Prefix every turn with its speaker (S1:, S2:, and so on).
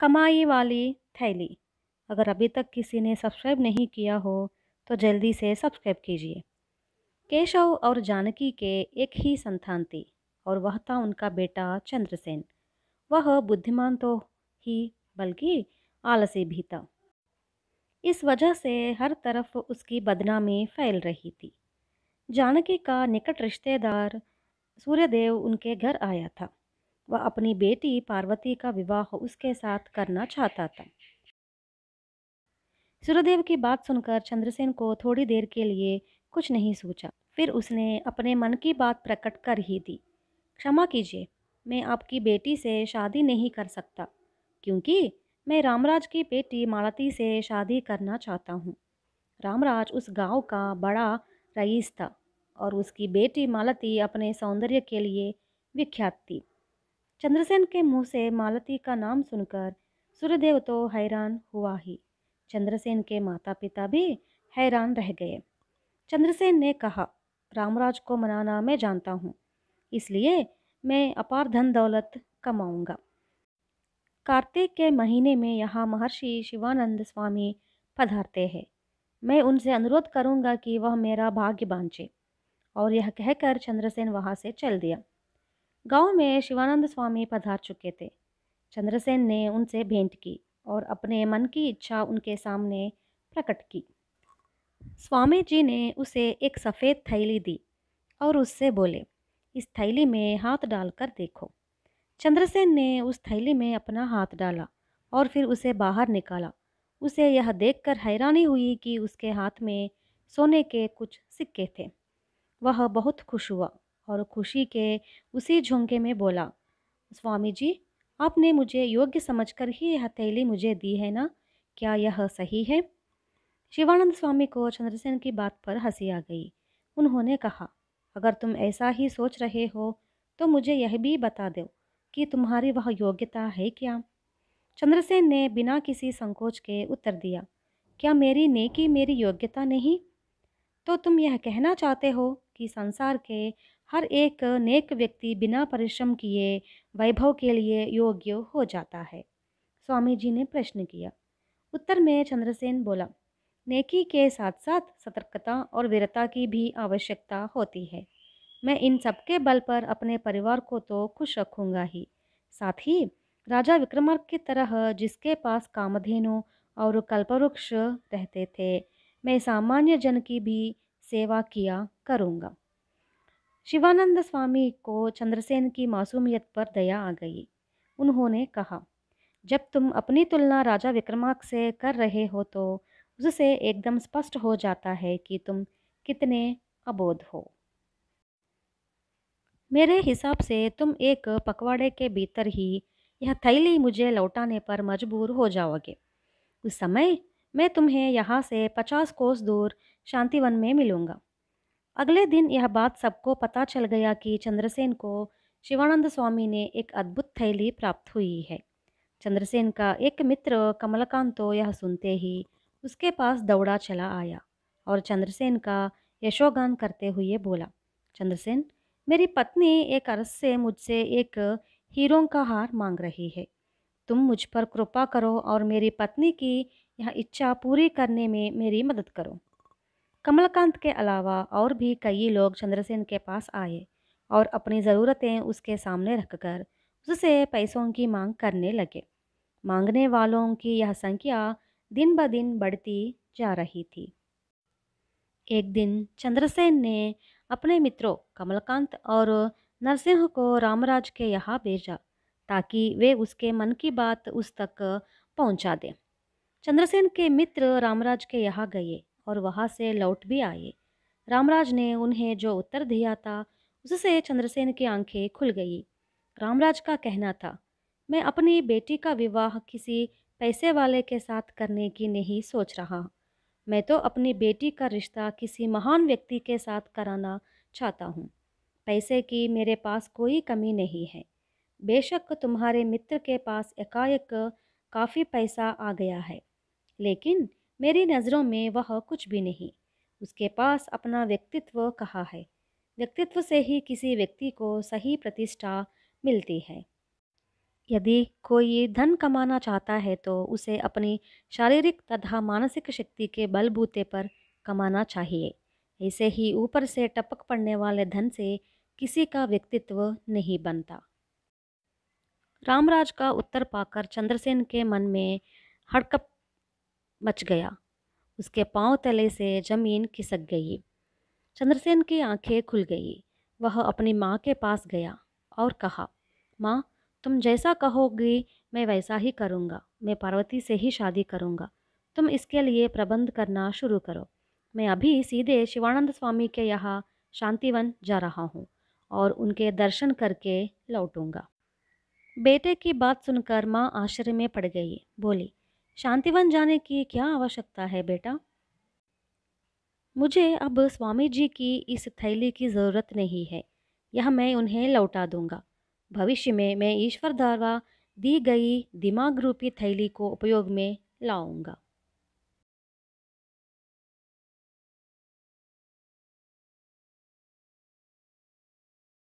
S1: कमाई वाली थैली अगर अभी तक किसी ने सब्सक्राइब नहीं किया हो तो जल्दी से सब्सक्राइब कीजिए केशव और जानकी के एक ही संतान थी और वह था उनका बेटा चंद्रसेन वह बुद्धिमान तो ही बल्कि आलसी भी था इस वजह से हर तरफ उसकी बदनामी फैल रही थी जानकी का निकट रिश्तेदार सूर्यदेव उनके घर आया था वह अपनी बेटी पार्वती का विवाह उसके साथ करना चाहता था सूर्यदेव की बात सुनकर चंद्रसेन को थोड़ी देर के लिए कुछ नहीं सोचा फिर उसने अपने मन की बात प्रकट कर ही दी क्षमा कीजिए मैं आपकी बेटी से शादी नहीं कर सकता क्योंकि मैं रामराज की बेटी मालती से शादी करना चाहता हूँ रामराज उस गांव का बड़ा रईस था और उसकी बेटी मालती अपने सौंदर्य के लिए विख्यात थी चंद्रसेन के मुंह से मालती का नाम सुनकर सूर्यदेव तो हैरान हुआ ही चंद्रसेन के माता पिता भी हैरान रह गए चंद्रसेन ने कहा रामराज को मनाना मैं जानता हूँ इसलिए मैं अपार धन दौलत कमाऊँगा कार्तिक के महीने में यहाँ महर्षि शिवानंद स्वामी पधारते हैं मैं उनसे अनुरोध करूँगा कि वह मेरा भाग्य बांचे और यह कहकर चंद्रसेन वहाँ से चल दिया गांव में शिवानंद स्वामी पधार चुके थे चंद्रसेन ने उनसे भेंट की और अपने मन की इच्छा उनके सामने प्रकट की स्वामी जी ने उसे एक सफ़ेद थैली दी और उससे बोले इस थैली में हाथ डालकर देखो चंद्रसेन ने उस थैली में अपना हाथ डाला और फिर उसे बाहर निकाला उसे यह देखकर हैरानी हुई कि उसके हाथ में सोने के कुछ सिक्के थे वह बहुत खुश हुआ और खुशी के उसी झुमके में बोला स्वामी जी आपने मुझे योग्य समझकर ही यह हथेली मुझे दी है ना क्या यह सही है शिवानंद स्वामी को चंद्रसेन की बात पर हंसी आ गई उन्होंने कहा अगर तुम ऐसा ही सोच रहे हो तो मुझे यह भी बता दो कि तुम्हारी वह योग्यता है क्या चंद्रसेन ने बिना किसी संकोच के उत्तर दिया क्या मेरी नेकी मेरी योग्यता नहीं तो तुम यह कहना चाहते हो कि संसार के हर एक नेक व्यक्ति बिना परिश्रम किए वैभव के लिए योग्य हो जाता है स्वामी जी ने प्रश्न किया उत्तर में चंद्रसेन बोला नेकी के साथ साथ सतर्कता और वीरता की भी आवश्यकता होती है मैं इन सबके बल पर अपने परिवार को तो खुश रखूंगा ही साथ ही राजा विक्रमार्क की तरह जिसके पास कामधेनु और कल्पवृक्ष रहते थे मैं सामान्य जन की भी सेवा किया करूँगा शिवानंद स्वामी को चंद्रसेन की मासूमियत पर दया आ गई उन्होंने कहा जब तुम अपनी तुलना राजा विक्रमाक से कर रहे हो तो उससे एकदम स्पष्ट हो जाता है कि तुम कितने अबोध हो मेरे हिसाब से तुम एक पकवाड़े के भीतर ही यह थैली मुझे लौटाने पर मजबूर हो जाओगे उस समय मैं तुम्हें यहाँ से पचास कोस दूर शांतिवन में मिलूँगा अगले दिन यह बात सबको पता चल गया कि चंद्रसेन को शिवानंद स्वामी ने एक अद्भुत थैली प्राप्त हुई है चंद्रसेन का एक मित्र कमलकांत तो यह सुनते ही उसके पास दौड़ा चला आया और चंद्रसेन का यशोगान करते हुए बोला चंद्रसेन मेरी पत्नी एक अरस से मुझसे एक हीरों का हार मांग रही है तुम मुझ पर कृपा करो और मेरी पत्नी की यह इच्छा पूरी करने में मेरी मदद करो कमलकांत के अलावा और भी कई लोग चंद्रसेन के पास आए और अपनी ज़रूरतें उसके सामने रखकर उससे पैसों की मांग करने लगे मांगने वालों की यह संख्या दिन ब दिन बढ़ती जा रही थी एक दिन चंद्रसेन ने अपने मित्रों कमलकांत और नरसिंह को रामराज के यहाँ भेजा ताकि वे उसके मन की बात उस तक पहुँचा दें चंद्रसेन के मित्र रामराज के यहाँ गए और वहाँ से लौट भी आए रामराज ने उन्हें जो उत्तर दिया था उससे चंद्रसेन की आंखें खुल गई रामराज का कहना था मैं अपनी बेटी का विवाह किसी पैसे वाले के साथ करने की नहीं सोच रहा मैं तो अपनी बेटी का रिश्ता किसी महान व्यक्ति के साथ कराना चाहता हूँ पैसे की मेरे पास कोई कमी नहीं है बेशक तुम्हारे मित्र के पास एकाएक काफ़ी पैसा आ गया है लेकिन मेरी नज़रों में वह कुछ भी नहीं उसके पास अपना व्यक्तित्व कहा है व्यक्तित्व से ही किसी व्यक्ति को सही प्रतिष्ठा मिलती है यदि कोई धन कमाना चाहता है तो उसे अपनी शारीरिक तथा मानसिक शक्ति के बलबूते पर कमाना चाहिए ऐसे ही ऊपर से टपक पड़ने वाले धन से किसी का व्यक्तित्व नहीं बनता रामराज का उत्तर पाकर चंद्रसेन के मन में हड़कप मच गया उसके पांव तले से जमीन खिसक गई चंद्रसेन की आंखें खुल गई वह अपनी माँ के पास गया और कहा माँ तुम जैसा कहोगी मैं वैसा ही करूँगा मैं पार्वती से ही शादी करूँगा तुम इसके लिए प्रबंध करना शुरू करो मैं अभी सीधे शिवानंद स्वामी के यहाँ शांतिवन जा रहा हूँ और उनके दर्शन करके लौटूंगा बेटे की बात सुनकर माँ आश्चर्य में पड़ गई बोली शांतिवन जाने की क्या आवश्यकता है बेटा मुझे अब स्वामी जी की इस थैली की ज़रूरत नहीं है यह मैं उन्हें लौटा दूंगा भविष्य में मैं ईश्वर द्वारा दी गई दिमाग रूपी थैली को उपयोग में लाऊंगा